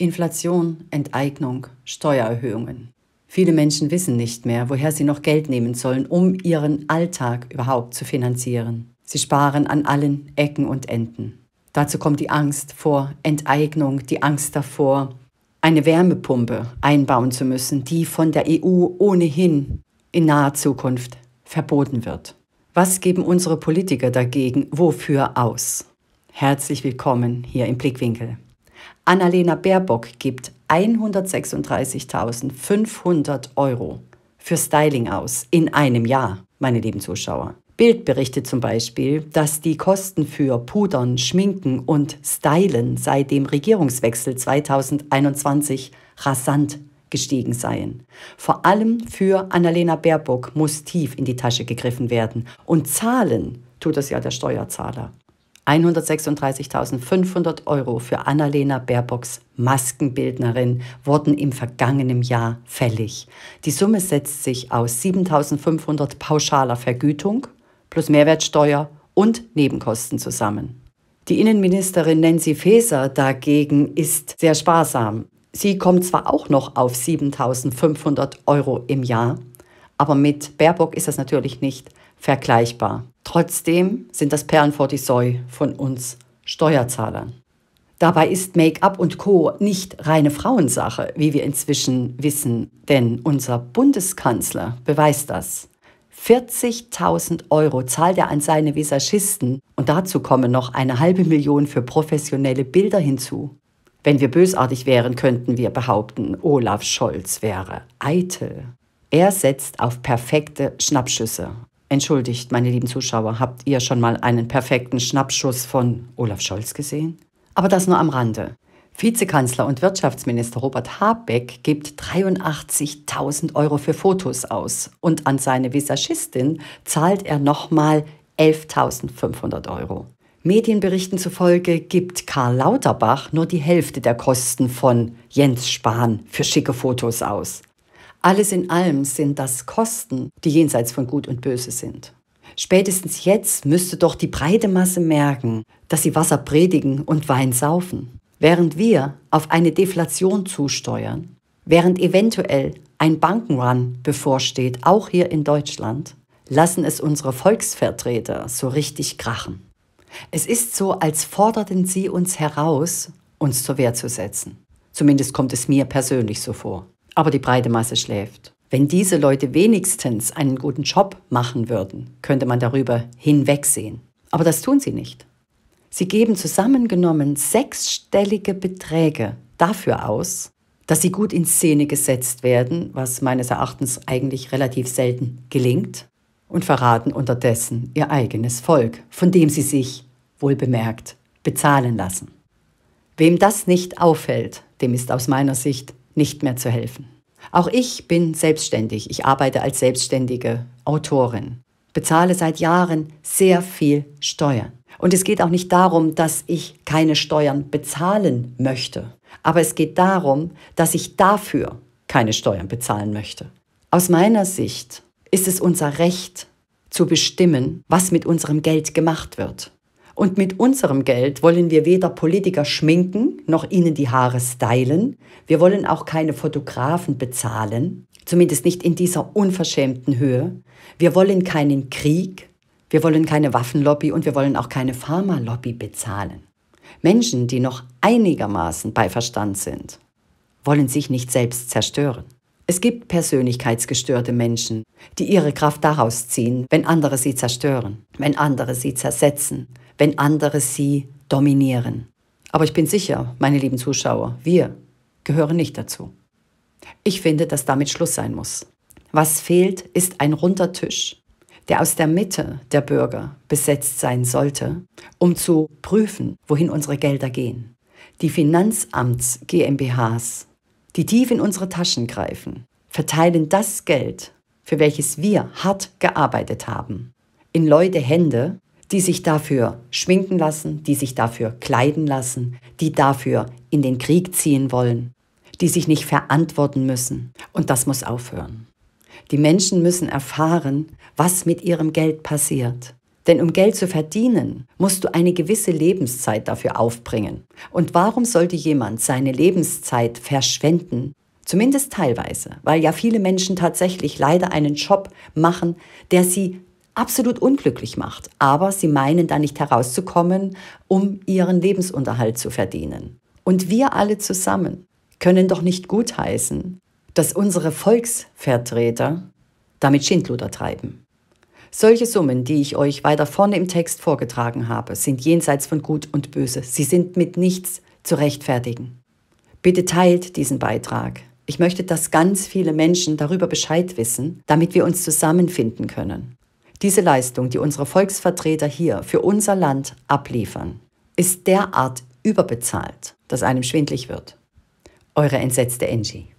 Inflation, Enteignung, Steuererhöhungen. Viele Menschen wissen nicht mehr, woher sie noch Geld nehmen sollen, um ihren Alltag überhaupt zu finanzieren. Sie sparen an allen Ecken und Enden. Dazu kommt die Angst vor Enteignung, die Angst davor, eine Wärmepumpe einbauen zu müssen, die von der EU ohnehin in naher Zukunft verboten wird. Was geben unsere Politiker dagegen wofür aus? Herzlich willkommen hier im Blickwinkel. Annalena Baerbock gibt 136.500 Euro für Styling aus in einem Jahr, meine lieben Zuschauer. Bild berichtet zum Beispiel, dass die Kosten für Pudern, Schminken und Stylen seit dem Regierungswechsel 2021 rasant gestiegen seien. Vor allem für Annalena Baerbock muss tief in die Tasche gegriffen werden. Und zahlen tut das ja der Steuerzahler. 136.500 Euro für Annalena Baerbocks Maskenbildnerin wurden im vergangenen Jahr fällig. Die Summe setzt sich aus 7.500 pauschaler Vergütung plus Mehrwertsteuer und Nebenkosten zusammen. Die Innenministerin Nancy Faeser dagegen ist sehr sparsam. Sie kommt zwar auch noch auf 7.500 Euro im Jahr, aber mit Baerbock ist das natürlich nicht vergleichbar. Trotzdem sind das Perlen vor die Säu von uns Steuerzahlern. Dabei ist Make-up und Co. nicht reine Frauensache, wie wir inzwischen wissen, denn unser Bundeskanzler beweist das. 40.000 Euro zahlt er an seine Visagisten und dazu kommen noch eine halbe Million für professionelle Bilder hinzu. Wenn wir bösartig wären, könnten wir behaupten, Olaf Scholz wäre eitel. Er setzt auf perfekte Schnappschüsse Entschuldigt, meine lieben Zuschauer, habt ihr schon mal einen perfekten Schnappschuss von Olaf Scholz gesehen? Aber das nur am Rande. Vizekanzler und Wirtschaftsminister Robert Habeck gibt 83.000 Euro für Fotos aus und an seine Visagistin zahlt er nochmal 11.500 Euro. Medienberichten zufolge gibt Karl Lauterbach nur die Hälfte der Kosten von Jens Spahn für schicke Fotos aus. Alles in allem sind das Kosten, die jenseits von Gut und Böse sind. Spätestens jetzt müsste doch die breite Masse merken, dass sie Wasser predigen und Wein saufen, während wir auf eine Deflation zusteuern, während eventuell ein Bankenrun bevorsteht, auch hier in Deutschland, lassen es unsere Volksvertreter so richtig krachen. Es ist so, als forderten sie uns heraus, uns zur Wehr zu setzen. Zumindest kommt es mir persönlich so vor aber die breite Masse schläft. Wenn diese Leute wenigstens einen guten Job machen würden, könnte man darüber hinwegsehen. Aber das tun sie nicht. Sie geben zusammengenommen sechsstellige Beträge dafür aus, dass sie gut in Szene gesetzt werden, was meines Erachtens eigentlich relativ selten gelingt, und verraten unterdessen ihr eigenes Volk, von dem sie sich, wohl bemerkt, bezahlen lassen. Wem das nicht auffällt, dem ist aus meiner Sicht nicht mehr zu helfen. Auch ich bin selbstständig. Ich arbeite als selbstständige Autorin, bezahle seit Jahren sehr viel Steuern. Und es geht auch nicht darum, dass ich keine Steuern bezahlen möchte. Aber es geht darum, dass ich dafür keine Steuern bezahlen möchte. Aus meiner Sicht ist es unser Recht zu bestimmen, was mit unserem Geld gemacht wird. Und mit unserem Geld wollen wir weder Politiker schminken, noch ihnen die Haare stylen. Wir wollen auch keine Fotografen bezahlen, zumindest nicht in dieser unverschämten Höhe. Wir wollen keinen Krieg, wir wollen keine Waffenlobby und wir wollen auch keine Pharmalobby bezahlen. Menschen, die noch einigermaßen bei Verstand sind, wollen sich nicht selbst zerstören. Es gibt persönlichkeitsgestörte Menschen, die ihre Kraft daraus ziehen, wenn andere sie zerstören, wenn andere sie zersetzen, wenn andere sie dominieren. Aber ich bin sicher, meine lieben Zuschauer, wir gehören nicht dazu. Ich finde, dass damit Schluss sein muss. Was fehlt, ist ein runder Tisch, der aus der Mitte der Bürger besetzt sein sollte, um zu prüfen, wohin unsere Gelder gehen. Die Finanzamts GmbHs, die tief in unsere Taschen greifen, verteilen das Geld, für welches wir hart gearbeitet haben, in Leute Hände, die sich dafür schminken lassen, die sich dafür kleiden lassen, die dafür in den Krieg ziehen wollen, die sich nicht verantworten müssen. Und das muss aufhören. Die Menschen müssen erfahren, was mit ihrem Geld passiert. Denn um Geld zu verdienen, musst du eine gewisse Lebenszeit dafür aufbringen. Und warum sollte jemand seine Lebenszeit verschwenden? Zumindest teilweise, weil ja viele Menschen tatsächlich leider einen Job machen, der sie absolut unglücklich macht. Aber sie meinen da nicht herauszukommen, um ihren Lebensunterhalt zu verdienen. Und wir alle zusammen können doch nicht gutheißen, dass unsere Volksvertreter damit Schindluder treiben. Solche Summen, die ich euch weiter vorne im Text vorgetragen habe, sind jenseits von Gut und Böse. Sie sind mit nichts zu rechtfertigen. Bitte teilt diesen Beitrag. Ich möchte, dass ganz viele Menschen darüber Bescheid wissen, damit wir uns zusammenfinden können. Diese Leistung, die unsere Volksvertreter hier für unser Land abliefern, ist derart überbezahlt, dass einem schwindlig wird. Eure entsetzte Angie.